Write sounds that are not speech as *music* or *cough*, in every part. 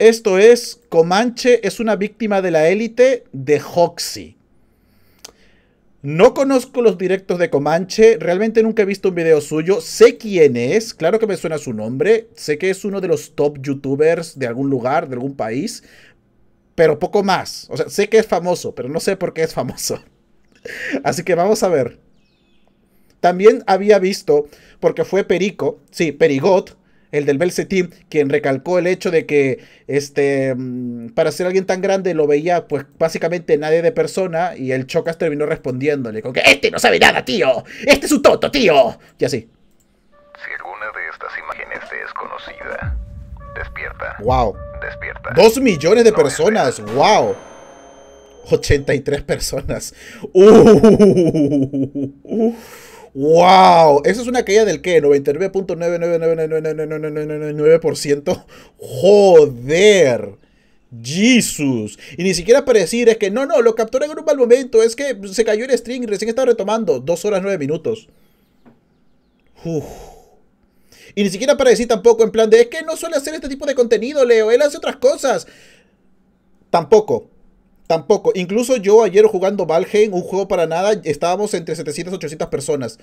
Esto es, Comanche es una víctima de la élite de Hoxie. No conozco los directos de Comanche, realmente nunca he visto un video suyo, sé quién es, claro que me suena su nombre, sé que es uno de los top youtubers de algún lugar, de algún país, pero poco más. O sea, sé que es famoso, pero no sé por qué es famoso. *laughs* Así que vamos a ver. También había visto, porque fue Perico, sí, Perigot, el del Belcetín, quien recalcó el hecho de que este, mm, para ser alguien tan grande lo veía pues básicamente nadie de persona y el Chocas terminó respondiéndole con que este no sabe nada, tío, este es un toto, tío, y así. Si alguna de estas imágenes es conocida, despierta. Wow. Despierta. Dos millones de personas, wow. 83 personas. Uh, uh, ¡Wow! Esa es una caída del qué? ciento, ¡Joder! Jesus. Y ni siquiera para decir es que no, no, lo capturé en un mal momento. Es que se cayó el string y recién estaba retomando. Dos horas nueve minutos. Uf. Y ni siquiera para decir tampoco en plan de es que no suele hacer este tipo de contenido, Leo. Él hace otras cosas. Tampoco. Tampoco. Incluso yo ayer jugando Valheim, un juego para nada, estábamos entre 700 y 800 personas.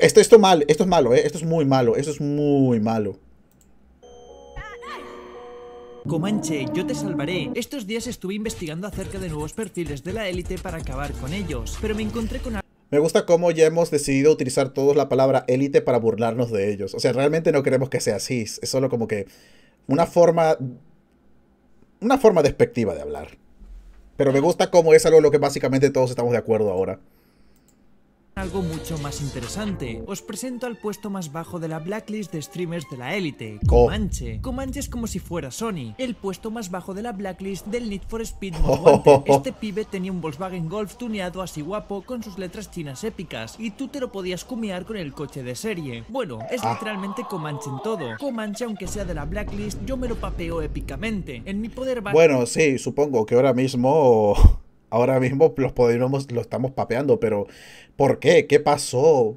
esto, esto, mal, esto es malo, ¿eh? Esto es muy malo, esto es muy malo. Comanche, yo te salvaré. Estos días estuve investigando acerca de nuevos perfiles de la élite para acabar con ellos, pero me encontré con... Me gusta cómo ya hemos decidido utilizar todos la palabra élite para burlarnos de ellos. O sea, realmente no queremos que sea así. Es solo como que una forma una forma despectiva de hablar. Pero me gusta cómo es algo en lo que básicamente todos estamos de acuerdo ahora algo mucho más interesante. Os presento al puesto más bajo de la blacklist de streamers de la élite, Comanche. Comanche es como si fuera Sony, el puesto más bajo de la blacklist del Need for Speed *laughs* Este pibe tenía un Volkswagen Golf tuneado así guapo con sus letras chinas épicas y tú te lo podías cumear con el coche de serie. Bueno, es ah. literalmente Comanche en todo. Comanche, aunque sea de la blacklist, yo me lo papeo épicamente. En mi poder va... Bueno, sí, supongo que ahora mismo... Ahora mismo los podemos, lo estamos papeando, pero ¿por qué? ¿Qué pasó?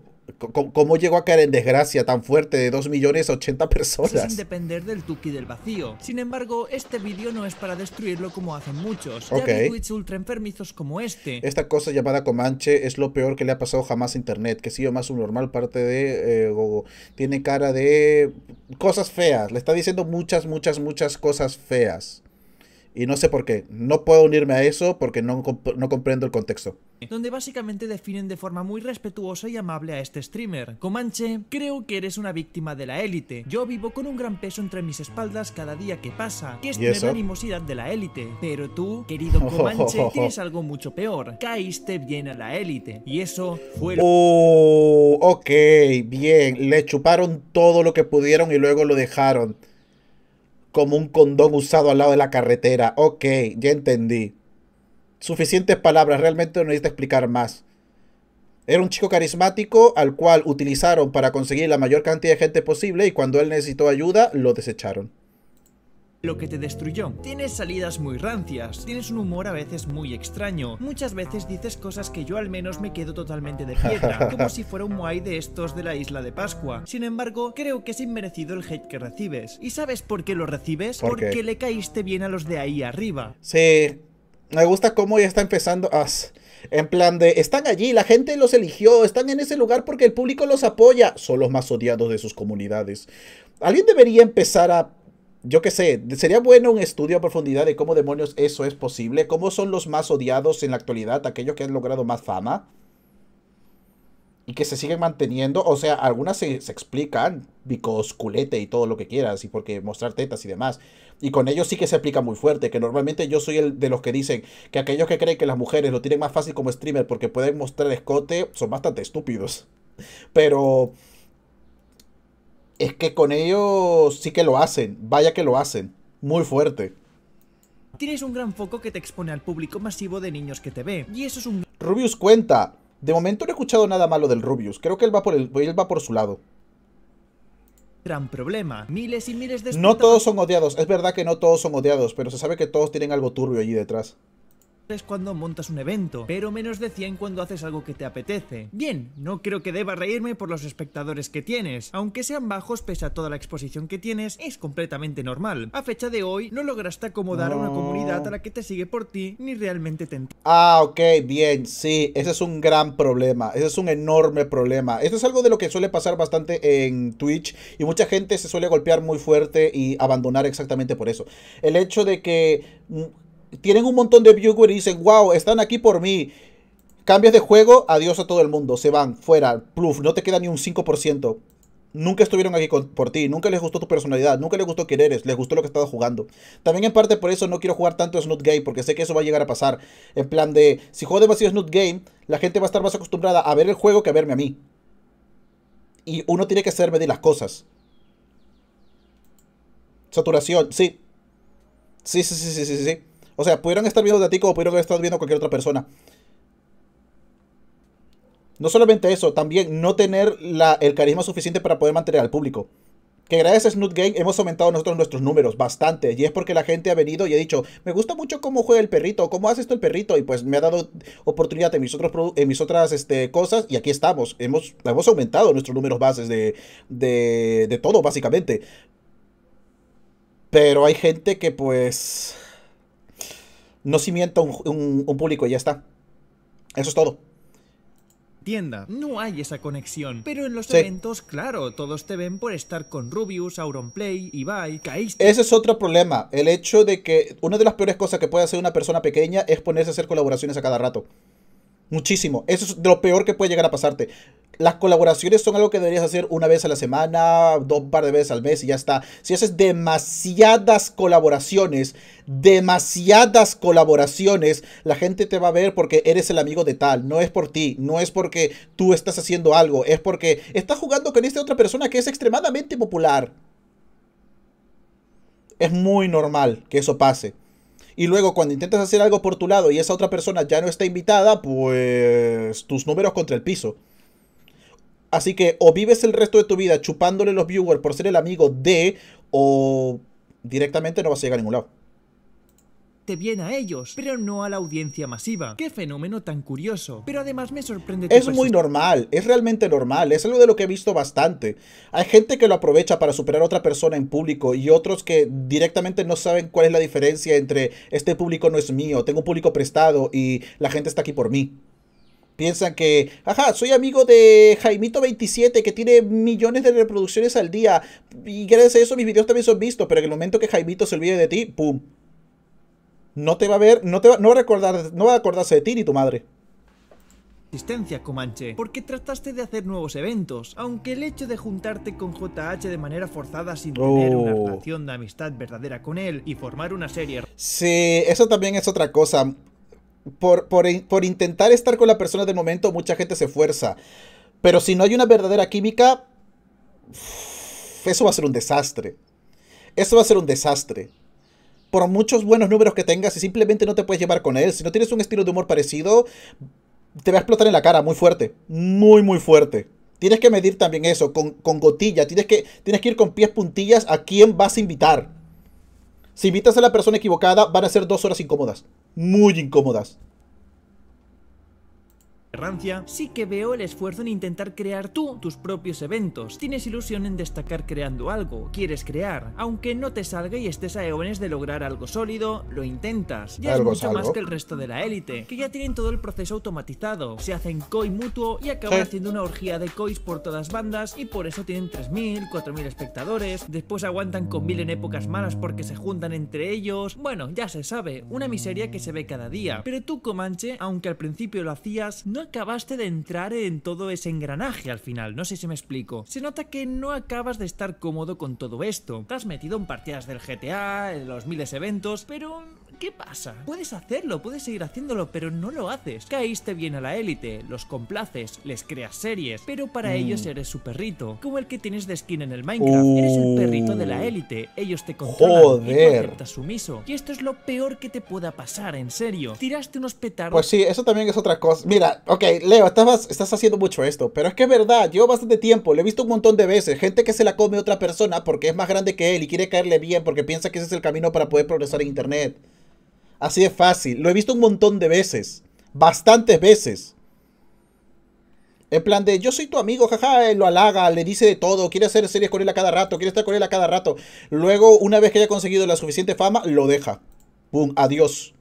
¿Cómo, llegó a caer en desgracia tan fuerte de 2 millones 80 personas? Sin depender del tuki del vacío. Sin embargo, este vídeo no es para destruirlo como hacen muchos. Okay. Twitch ultra enfermizos como este. Esta cosa llamada Comanche es lo peor que le ha pasado jamás a internet. Que sigue más normal parte de eh, Tiene cara de cosas feas. Le está diciendo muchas, muchas, muchas cosas feas y no sé por qué. No puedo unirme a eso porque no, no, comprendo el contexto. Donde básicamente definen de forma muy respetuosa y amable a este streamer. Comanche, creo que eres una víctima de la élite. Yo vivo con un gran peso entre mis espaldas cada día que pasa, que es la animosidad de la élite. Pero tú, querido *laughs* Comanche, tienes algo mucho peor. Caíste bien a la élite. Y eso fue... Oh, ok, bien. Le chuparon todo lo que pudieron y luego lo dejaron como un condón usado al lado de la carretera. Ok, ya entendí. Suficientes palabras, realmente no necesito explicar más. Era un chico carismático al cual utilizaron para conseguir la mayor cantidad de gente posible y cuando él necesitó ayuda lo desecharon lo que te destruyó. Tienes salidas muy rancias, tienes un humor a veces muy extraño, muchas veces dices cosas que yo al menos me quedo totalmente de piedra, *laughs* como si fuera un Moai de estos de la isla de Pascua. Sin embargo, creo que es inmerecido el hate que recibes. ¿Y sabes por qué lo recibes? Porque le caíste bien a los de ahí arriba. Sí, me gusta cómo ya está empezando ah, En plan de, están allí, la gente los eligió, están en ese lugar porque el público los apoya. Son los más odiados de sus comunidades. Alguien debería empezar a yo qué sé, sería bueno un estudio a profundidad de cómo demonios eso es posible, cómo son los más odiados en la actualidad, aquellos que han logrado más fama y que se siguen manteniendo. O sea, algunas se, se explican, bicos, culete y todo lo que quieras, y porque mostrar tetas y demás. Y con ellos sí que se aplica muy fuerte, que normalmente yo soy el de los que dicen que aquellos que creen que las mujeres lo tienen más fácil como streamer porque pueden mostrar escote son bastante estúpidos. *laughs* Pero es que con ellos sí que lo hacen, vaya que lo hacen, muy fuerte. Tienes un gran foco que te expone al público masivo de niños que te ve, y eso es un... Rubius cuenta. De momento no he escuchado nada malo del Rubius, creo que él va por, él va por su lado. Gran problema, miles y miles de... No todos son odiados, es verdad que no todos son odiados, pero se sabe que todos tienen algo turbio allí detrás es cuando montas un evento, pero menos de 100 cuando haces algo que te apetece. Bien, no creo que deba reírme por los espectadores que tienes. Aunque sean bajos pese a toda la exposición que tienes, es completamente normal. A fecha de hoy no lograste acomodar a una comunidad a la que te sigue por ti ni realmente te entiende. Ah, ok, bien, sí, ese es un gran problema, ese es un enorme problema. Esto es algo de lo que suele pasar bastante en Twitch y mucha gente se suele golpear muy fuerte y abandonar exactamente por eso. El hecho de que mm, tienen un montón de viewers y dicen, wow, están aquí por mí. Cambias de juego, adiós a todo el mundo, se van, fuera, pluf, no te queda ni un 5%. Nunca estuvieron aquí por ti, nunca les gustó tu personalidad, nunca les gustó quién eres, les gustó lo que estabas jugando. También en parte por eso no quiero jugar tanto Snoot Game, porque sé que eso va a llegar a pasar. En plan de, si juego demasiado Snoot Game, la gente va a estar más acostumbrada a ver el juego que a verme a mí. Y uno tiene que ser de las cosas. Saturación, sí. Sí, sí, sí, sí, sí, sí. O sea, pudieron estar viendo a ti como pudieron estar viendo a cualquier otra persona. No solamente eso, también no tener el carisma suficiente para poder mantener al público. Que gracias a Snoot Game hemos aumentado nosotros nuestros números bastante. Y es porque la gente ha venido y ha dicho, me gusta mucho cómo juega el perrito, cómo hace esto el perrito. Y pues me ha dado oportunidad en mis, mis otras este, cosas. Y aquí estamos. Hemos, hemos aumentado nuestros números bases de, de, de todo, básicamente. Pero hay gente que pues no cimienta un, público y ya está. Eso es todo. Tienda. No hay esa conexión. Pero en los eventos, claro, todos te ven por estar con Rubius, Auronplay, Ibai, Caíste. Ese es otro problema. El hecho de que una de las peores cosas que puede hacer una persona pequeña es ponerse a hacer colaboraciones a cada rato. Muchísimo. Eso es de lo peor que puede llegar a pasarte. Las colaboraciones son algo que deberías hacer una vez a la semana, dos par de veces al mes y ya está. Si haces demasiadas colaboraciones, demasiadas colaboraciones, la gente te va a ver porque eres el amigo de tal. No es por ti, no es porque tú estás haciendo algo, es porque estás jugando con esta otra persona que es extremadamente popular. Es muy normal que eso pase. Y luego cuando intentas hacer algo por tu lado y esa otra persona ya no está invitada, pues tus números contra el piso. Así que o vives el resto de tu vida chupándole los viewers por ser el amigo de, o directamente no vas a llegar a ningún lado bien a ellos, pero no a la audiencia masiva. Qué fenómeno tan curioso. Pero además me sorprende... Es muy normal, es realmente normal, es algo de lo que he visto bastante. Hay gente que lo aprovecha para superar a otra persona en público y otros que directamente no saben cuál es la diferencia entre este público no es mío, tengo un público prestado y la gente está aquí por mí piensan que, ajá, soy amigo de Jaimito27 que tiene millones de reproducciones al día y gracias a eso mis videos también son vistos, pero en el momento que Jaimito se olvide de ti, ¡pum! no te va a ver, no te va, no va a recordar, no va a acordarse de ti ni tu madre asistencia Comanche, porque trataste de hacer nuevos eventos, aunque el hecho de juntarte con JH de manera forzada sin oh. tener una relación de amistad verdadera con él y formar una serie. Sí, eso también es otra cosa. Por, por, por intentar estar con la persona del momento, mucha gente se fuerza. Pero si no hay una verdadera química, eso va a ser un desastre. Eso va a ser un desastre por muchos buenos números que tengas, Y simplemente no te puedes llevar con él, si no tienes un estilo de humor parecido, te va a explotar en la cara muy fuerte, muy, muy fuerte. Tienes que medir también eso, con, con gotilla, tienes que, tienes que ir con pies puntillas a quién vas a invitar. Si invitas a la persona equivocada, van a ser dos horas incómodas, muy incómodas rancia. Sí que veo el esfuerzo en intentar crear tú tus propios eventos. Tienes ilusión en destacar creando algo, quieres crear. Aunque no te salga y estés a eones de lograr algo sólido, lo intentas. Ya es mucho más que el resto de la élite, que ya tienen todo el proceso automatizado. Se hacen COI mutuo y acaban haciendo una orgía de COIs por todas bandas y por eso tienen 3.000, 4.000 espectadores. Después aguantan con 1.000 en épocas malas porque se juntan entre ellos. Bueno, ya se sabe, una miseria que se ve cada día. Pero tú, Comanche, aunque al principio lo hacías, no acabaste de entrar en todo ese engranaje al final, no sé si me explico. Se nota que no acabas de estar cómodo con todo esto. Te has metido en partidas del GTA, en los miles eventos, pero ¿Qué pasa? Puedes hacerlo, puedes seguir haciéndolo, pero no lo haces. Caíste bien a la élite, los complaces, les creas series, pero para mm. ellos eres su perrito, como el que tienes de skin en el Minecraft. Uh. Eres el perrito de la élite, ellos te controlan y te sumiso. Y esto es lo peor que te pueda pasar, en serio. Tiraste unos petardos. Pues sí, eso también es otra cosa. Mira, ok, Leo, estás haciendo mucho esto, pero es que es verdad, llevo bastante tiempo, lo he visto un montón de veces, gente que se la come a otra persona porque es más grande que él y quiere caerle bien porque piensa que ese es el camino para poder progresar en internet. Así de fácil. Lo he visto un montón de veces. Bastantes veces. En plan de, yo soy tu amigo, jaja, eh, lo halaga, le dice de todo, quiere hacer series con él a cada rato, quiere estar con él a cada rato. Luego, una vez que haya conseguido la suficiente fama, lo deja. ¡Pum! Adiós.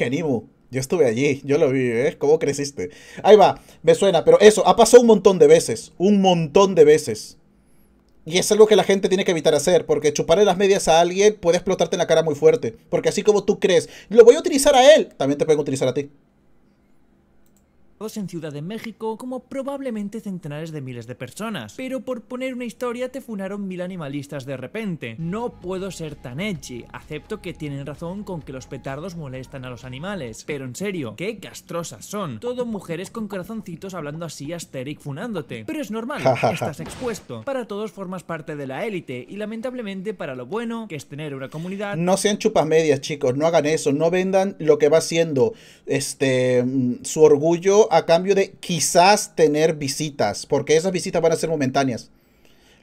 animo yo estuve allí, yo lo vi, ¿eh? ¿Cómo creciste? Ahí va, me suena, pero eso, ha pasado un montón de veces. Un montón de veces. Y es algo que la gente tiene que evitar hacer, porque chuparle las medias a alguien puede explotarte en la cara muy fuerte. Porque así como tú crees, lo voy a utilizar a él, también te pueden utilizar a ti en Ciudad de México como probablemente centenares de miles de personas. Pero por poner una historia te funaron mil animalistas de repente. No puedo ser tan edgy, acepto que tienen razón con que los petardos molestan a los animales. Pero en serio, qué gastrosas son. Todo mujeres con corazoncitos hablando así asteric funándote. Pero es normal, *laughs* estás expuesto. Para todos formas parte de la élite y lamentablemente para lo bueno que es tener una comunidad... No sean chupas medias chicos, no hagan eso, no vendan lo que va siendo este, mm, su orgullo a cambio de quizás tener visitas, porque esas visitas van a ser momentáneas.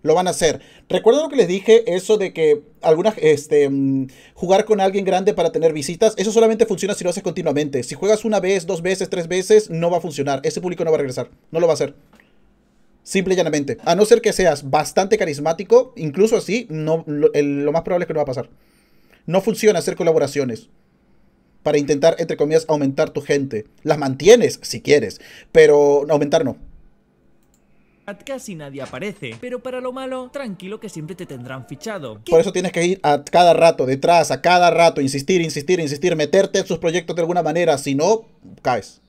Lo van a hacer. Recuerda lo que les dije, eso de que algunas, este, mm, jugar con alguien grande para tener visitas, eso solamente funciona si lo haces continuamente. Si juegas una vez, dos veces, tres veces, no va a funcionar. Ese público no va a regresar, no lo va a hacer. Simple y llanamente. A no ser que seas bastante carismático, incluso así, no, lo, lo más probable es que no va a pasar. No funciona hacer colaboraciones para intentar, entre comillas, aumentar tu gente. Las mantienes si quieres, pero aumentar no casi nadie aparece, pero para lo malo, tranquilo que siempre te tendrán fichado. Por eso tienes que ir a cada rato, detrás, a cada rato, insistir, insistir, insistir, meterte en sus proyectos de alguna manera, si no, caes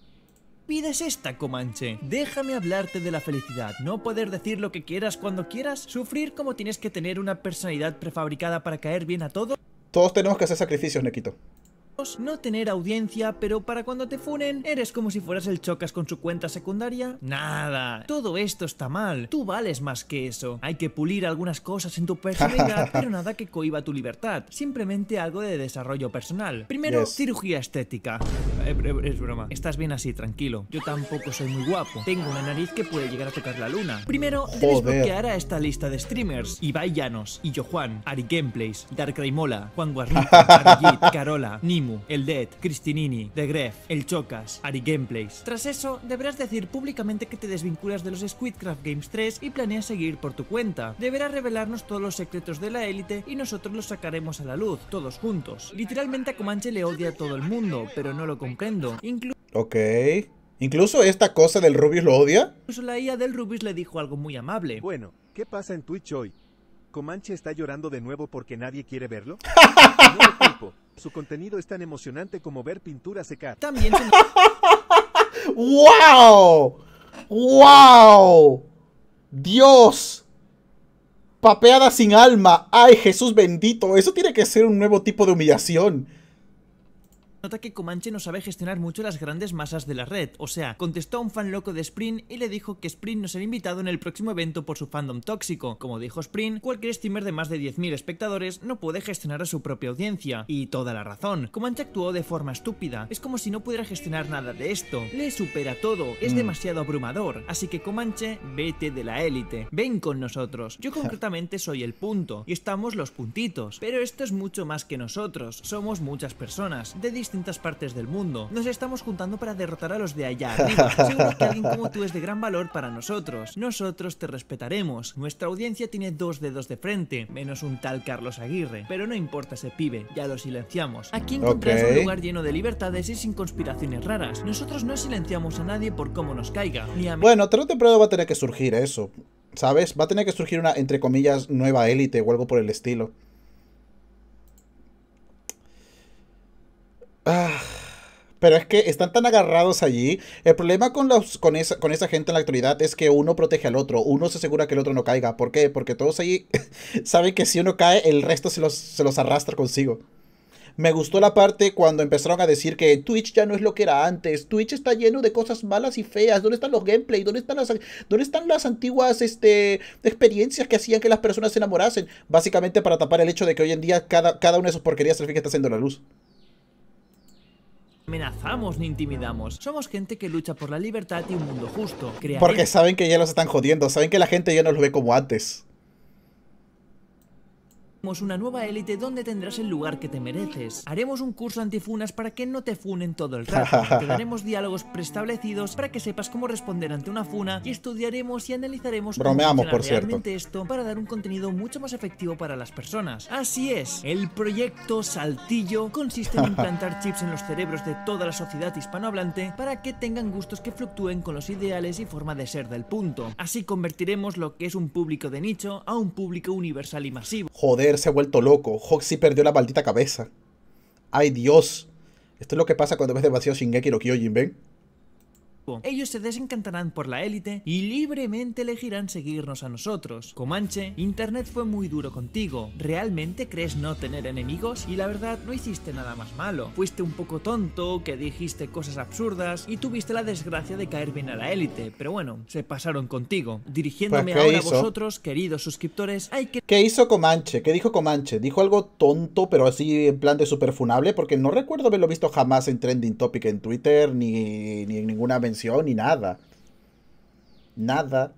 pides esta, Comanche? Déjame hablarte de la felicidad, no poder decir lo que quieras cuando quieras, sufrir como tienes que tener una personalidad prefabricada para caer bien a todo. Todos tenemos que hacer sacrificios, Nequito. Pues, no tener audiencia, pero para cuando te funen, eres como si fueras el chocas con su cuenta secundaria. Nada, todo esto está mal, tú vales más que eso. Hay que pulir algunas cosas en tu personalidad, *laughs* pero nada que cohiba tu libertad, simplemente algo de desarrollo personal. Primero, cirugía estética. Eh, eh, es broma, estás bien así, tranquilo. Yo tampoco soy muy guapo, tengo una nariz que puede llegar a tocar la luna. Primero, debes bloquear a esta lista de streamers. Ibai Llanos, Illo Juan, Ari Gameplays, Dark Mola, Juan *laughs* Carola, Nimu, el Dead, Cristinini, The Gref, el Chocas, Ari Gameplays. Tras eso, deberás decir públicamente que te desvinculas de los Squidcraft Games 3 y planeas seguir por tu cuenta. Deberás revelarnos todos los secretos de la élite y nosotros los sacaremos a la luz, todos juntos. Literalmente a Comanche le odia a todo el mundo, pero no lo comprendo. Incluso... ok. ¿Incluso esta cosa del Rubius lo odia? Incluso la IA del Rubius le dijo algo muy amable. Bueno, ¿qué pasa en Twitch hoy? ¿Comanche está llorando de nuevo porque nadie quiere verlo? *laughs* su contenido es tan emocionante como ver pintura secar. También. ¡Wow! ¡Wow! ¡Dios! Papeada sin alma. ¡Ay, Jesús bendito! Eso tiene que ser un nuevo tipo de humillación. Nota que Comanche no sabe gestionar mucho las grandes masas de la red, o sea, contestó a un fan loco de Sprint y le dijo que Sprint no será invitado en el próximo evento por su fandom tóxico. Como dijo Sprint, cualquier streamer de más de 10.000 espectadores no puede gestionar a su propia audiencia, y toda la razón. Comanche actuó de forma estúpida, es como si no pudiera gestionar nada de esto, le supera todo, es mm. demasiado abrumador, así que Comanche, vete de la élite, ven con nosotros. Yo concretamente soy el punto, y estamos los puntitos, pero esto es mucho más que nosotros, somos muchas personas, de distintas partes del mundo. Nos estamos juntando para derrotar a los de allá *laughs* arriba. Seguro que alguien como tú es de gran valor para nosotros. Nosotros te respetaremos. Nuestra audiencia tiene dos dedos de frente, menos un tal Carlos Aguirre. Pero no importa ese pibe, ya lo silenciamos. Aquí encontrarás un lugar lleno de libertades y sin conspiraciones raras. Nosotros no silenciamos a nadie por cómo nos caiga. bueno, tarde o temprano va a tener que surgir eso. ¿Sabes? Va a tener que surgir una, entre comillas, nueva élite o algo por el estilo. Ah, pero es que están tan agarrados allí. El problema con, los, con, esa, con gente en la actualidad es que uno protege al otro. Uno se asegura que el otro no caiga. ¿Por qué? Porque todos allí *laughs* saben que si uno cae, el resto se los, arrastra consigo. Me gustó la parte cuando empezaron a decir que Twitch ya no es lo que era antes. Twitch está lleno de cosas malas y feas. ¿Dónde están los gameplays? ¿Dónde están las, dónde están las antiguas este, experiencias que hacían que las personas se enamorasen? Básicamente para tapar el hecho de que hoy en día cada, cada una de sus porquerías al fin está haciendo la luz amenazamos ni intimidamos. Somos gente que lucha por la libertad y un mundo justo. Porque saben que ya los están jodiendo, saben que la gente ya no los ve como antes una nueva élite donde tendrás el lugar que te mereces. Haremos un curso antifunas para que no te funen todo el rato. *laughs* Te daremos diálogos preestablecidos para que sepas cómo responder ante una funa y estudiaremos y analizaremos Bromeamos, por realmente esto para dar un contenido mucho más efectivo para las personas. Así es, el proyecto Saltillo consiste en *laughs* implantar chips en los cerebros de toda la sociedad hispanohablante para que tengan gustos que fluctúen con los ideales y forma de ser del punto. Así convertiremos lo que es un público de nicho a un público universal y masivo. Joder, se ha vuelto loco. Hoxie perdió la maldita cabeza. ¡Ay, Dios! Esto es lo que pasa cuando ves demasiado Shingeki no Kyojin, ¿ven? Ellos se desencantarán por la élite y libremente elegirán seguirnos a nosotros. Comanche, Internet fue muy duro contigo. ¿Realmente crees no tener enemigos? Y la verdad, no hiciste nada más malo. Fuiste un poco tonto, que dijiste cosas absurdas y tuviste la desgracia de caer bien a la élite. Pero bueno, se pasaron contigo. Dirigiéndome pues, ahora a vosotros, queridos suscriptores, hay que... ¿Qué hizo Comanche? ¿Qué dijo Comanche? Dijo algo tonto, pero así en plan de funable? porque no recuerdo haberlo visto jamás en Trending Topic en Twitter ni, en ninguna aventura. Y nada. Nada.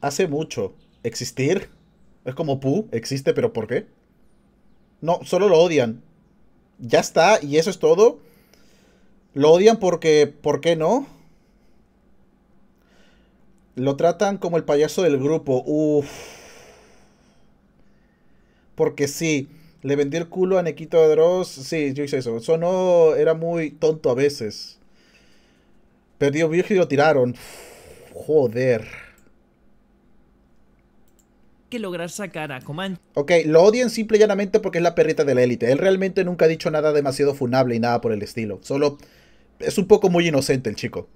Hace mucho. ¿Existir? Es como Pu, existe, pero ¿por qué? No, solo lo odian. Ya está, y eso es todo. Lo odian porque, ¿por qué no? Lo tratan como el payaso del grupo. Uff Porque sí. Le vendí el culo a Nequito de Dross. Sí, yo hice eso. no era muy tonto a veces. Perdió viejo y lo tiraron. joder. Que lograr sacar a Coman. Ok, lo odian simple y llanamente porque es la perrita de la élite. Él realmente nunca ha dicho nada demasiado funable y nada por el estilo. Solo es un poco muy inocente el chico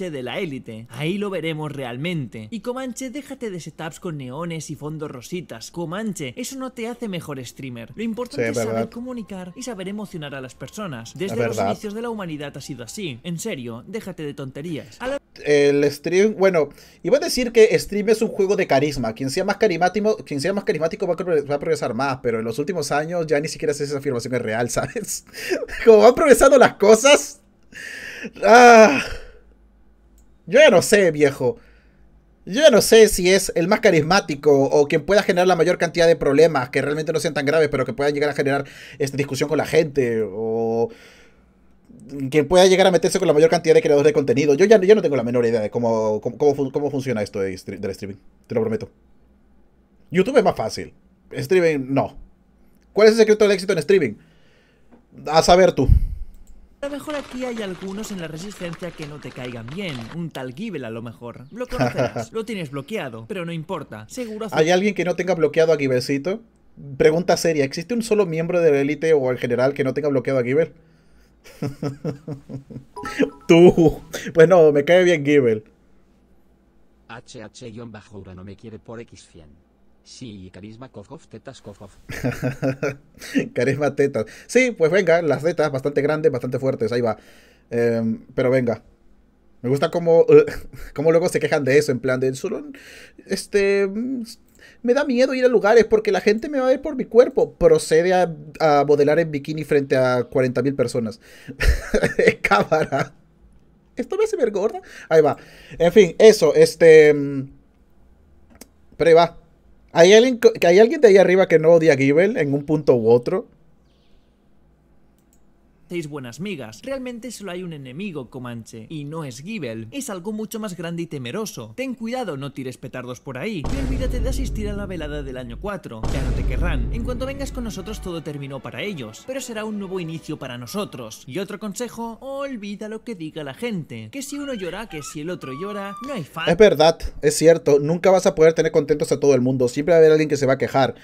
de la élite. Ahí lo veremos realmente. Y Comanche, déjate de setups con neones y fondos rositas. Comanche, eso no te hace mejor streamer. Lo importante es saber comunicar y saber emocionar a las personas. Desde los inicios de la humanidad ha sido así. En serio, déjate de tonterías. El stream, bueno, iba a decir que stream es un juego de carisma. Quien sea más carismático, quien sea más carismático va a, progresar más, pero en los últimos años ya ni siquiera esa afirmación es real, *laughs* ¿sabes? Como van progresando las cosas. Ah. Yo ya no sé, viejo. Yo ya no sé si es el más carismático o quien pueda generar la mayor cantidad de problemas que realmente no sean tan graves, pero que puedan llegar a generar esta discusión con la gente o quien pueda llegar a meterse con la mayor cantidad de creadores de contenido. Yo ya no tengo la menor idea de cómo, funciona esto del streaming. Te lo prometo. YouTube es más fácil. Streaming, no. ¿Cuál es el secreto del éxito en streaming? A saber tú. A lo mejor aquí hay algunos en la resistencia que no te caigan bien. Un tal Gibel a lo mejor. Lo conocerás, *laughs* lo tienes bloqueado, pero no importa. Seguro ¿Hay alguien que no tenga bloqueado a Gibelcito? Pregunta seria, ¿existe un solo miembro de la élite o al general que no tenga bloqueado a Gibel? *laughs* Tú. Pues no, me cae bien Gibel. hh no me quiere por X100. Sí, carisma cojof, tetas *laughs* carisma tetas. Sí, pues venga, las tetas bastante grandes, bastante fuertes, ahí va. Em, pero venga. Me gusta *laughs* cómo, luego se quejan de eso, en plan de solo este mm, me da miedo ir a lugares porque la gente me va a ver por mi cuerpo. Procede a, modelar en bikini frente a 40.000 personas. *laughs* Cámara. Esto me hace ver gorda. Ahí va. En fin, eso, este. Mm, pero va. ¿Hay alguien, ¿Hay alguien de ahí arriba que no odia a Givel en un punto u otro? buenas migas. Realmente solo hay un enemigo, Comanche, y no es Gibel. Es algo mucho más grande y temeroso. Ten cuidado, no tires petardos por ahí. Y olvídate de asistir a la velada del año 4. Ya no te querrán. En cuanto vengas con nosotros todo terminó para ellos, pero será un nuevo inicio para nosotros. Y otro consejo, olvida lo que diga la gente. Que si uno llora, que si el otro llora, no hay falta. Es verdad, es cierto. Nunca vas a poder tener contentos a todo el mundo. Siempre va a haber alguien que se va a quejar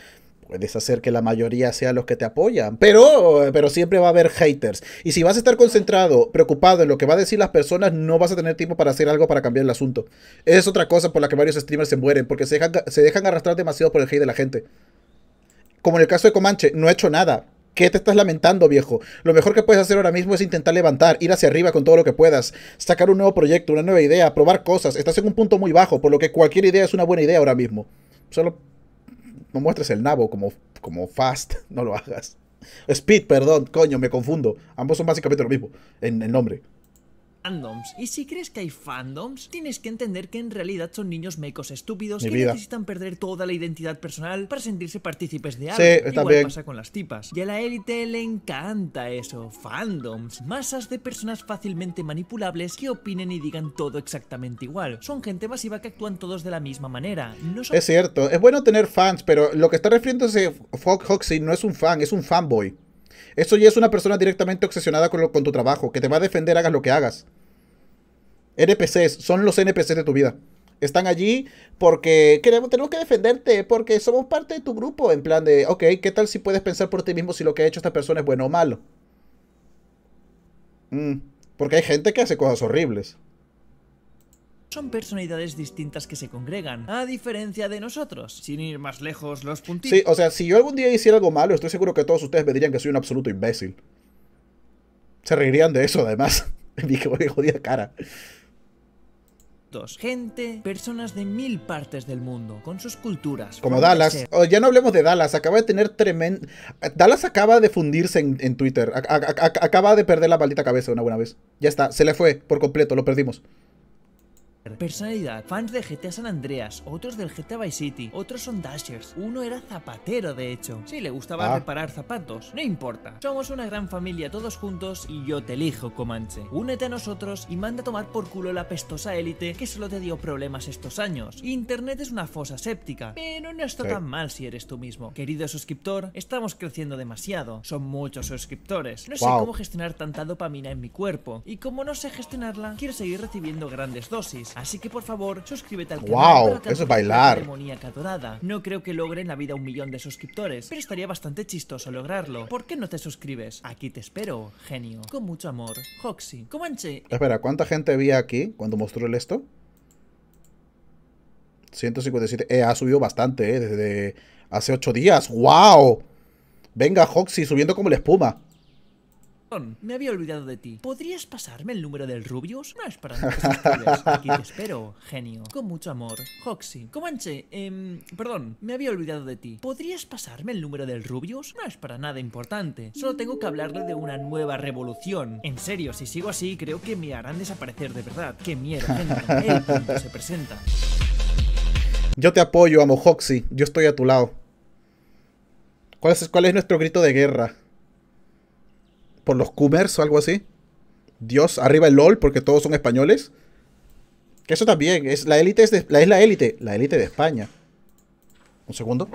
puedes hacer que la mayoría sea los que te apoyan, pero, pero siempre va a haber haters. Y si vas a estar concentrado, preocupado en lo que va a decir las personas, no vas a tener tiempo para hacer algo para cambiar el asunto. Es otra cosa por la que varios streamers se mueren, porque se dejan, se dejan arrastrar demasiado por el hate de la gente. Como en el caso de Comanche, no he hecho nada. ¿Qué te estás lamentando, viejo? Lo mejor que puedes hacer ahora mismo es intentar levantar, ir hacia arriba con todo lo que puedas, sacar un nuevo proyecto, una nueva idea, probar cosas. Estás en un punto muy bajo, por lo que cualquier idea es una buena idea ahora mismo. Solo no muestres el nabo como, como Fast, *laughs* no lo hagas. Speed, perdón, coño, me confundo. Ambos son básicamente lo mismo en el nombre. Y si crees que hay fandoms, tienes que entender que en realidad son niños mecos estúpidos que necesitan perder toda la identidad personal para sentirse partícipes de algo. Sí, Igual pasa con las tipas. Y a la élite le encanta eso. Fandoms. Masas de personas fácilmente manipulables que opinen y digan todo exactamente igual. Son gente masiva que actúan todos de la misma manera. Es cierto. Es bueno tener fans, pero lo que está refiriéndose Foxy no es un fan, es un fanboy. Eso ya es una persona directamente obsesionada con tu trabajo, que te va a defender hagas lo que hagas. NPCs, son los NPCs de tu vida. Están allí porque queremos, tenemos que defenderte, porque somos parte de tu grupo, en plan de, ok, ¿qué tal si puedes pensar por ti mismo si lo que ha hecho esta persona es bueno o malo? Mm, porque hay gente que hace cosas horribles son personalidades distintas que se congregan, a diferencia de nosotros. Sin ir más lejos, los puntitos... Sí, o sea, si yo algún día hiciera algo malo, estoy seguro que todos ustedes me dirían que soy un absoluto imbécil. Se reirían de eso, además. *laughs* Mi jodida cara gente, personas de mil partes del mundo, con sus culturas. Como Dallas. Oh, ya no hablemos de Dallas, acaba de tener tremendo... Dallas acaba de fundirse en, Twitter, acaba de perder la maldita cabeza una buena vez. Ya está, se le fue por completo, lo perdimos. Personalidad, fans de GTA San Andreas, otros del GTA Vice City, otros son Dashers, uno era zapatero de hecho. Sí, le gustaba ah. reparar zapatos, no importa. Somos una gran familia todos juntos y yo te elijo, Comanche. Únete a nosotros y manda a tomar por culo la pestosa élite que solo te dio problemas estos años. Internet es una fosa séptica, pero no está tan mal si eres tú mismo. Querido suscriptor, estamos creciendo demasiado, son muchos suscriptores. No sé cómo gestionar tanta dopamina en mi cuerpo y como no sé gestionarla, quiero seguir recibiendo grandes dosis. Así que por favor, suscríbete al canal. ¡Wow! Eso es bailar. No creo que logren en la vida un millón de suscriptores, pero estaría bastante chistoso lograrlo. ¿Por qué no te suscribes? Aquí te espero, genio. Con mucho amor, Hoxie. Comanche. Espera, ¿cuánta gente había aquí cuando mostró el esto? 157. Eh, ha subido bastante, eh, desde hace 8 días. ¡Wow! Venga, Hoxy, subiendo como la espuma. Me había olvidado de ti. ¿Podrías pasarme el número del rubios? No es para Aquí te espero, genio. Con mucho amor. Hoxie. Comanche, em, perdón, me había olvidado de ti. ¿Podrías pasarme el número del Rubius? No es para nada importante. Solo tengo que hablarle de una nueva revolución. En serio, si sigo así, creo que me harán desaparecer de verdad. Qué mierda. genio. se presenta. Yo te apoyo, amo Hoxie. Yo estoy a tu lado. ¿Cuál ¿Cuál es nuestro grito de guerra? por los coomers o algo así. Dios, arriba el LOL porque todos son españoles. Que eso también, es la élite es la élite, la élite de España. Un segundo.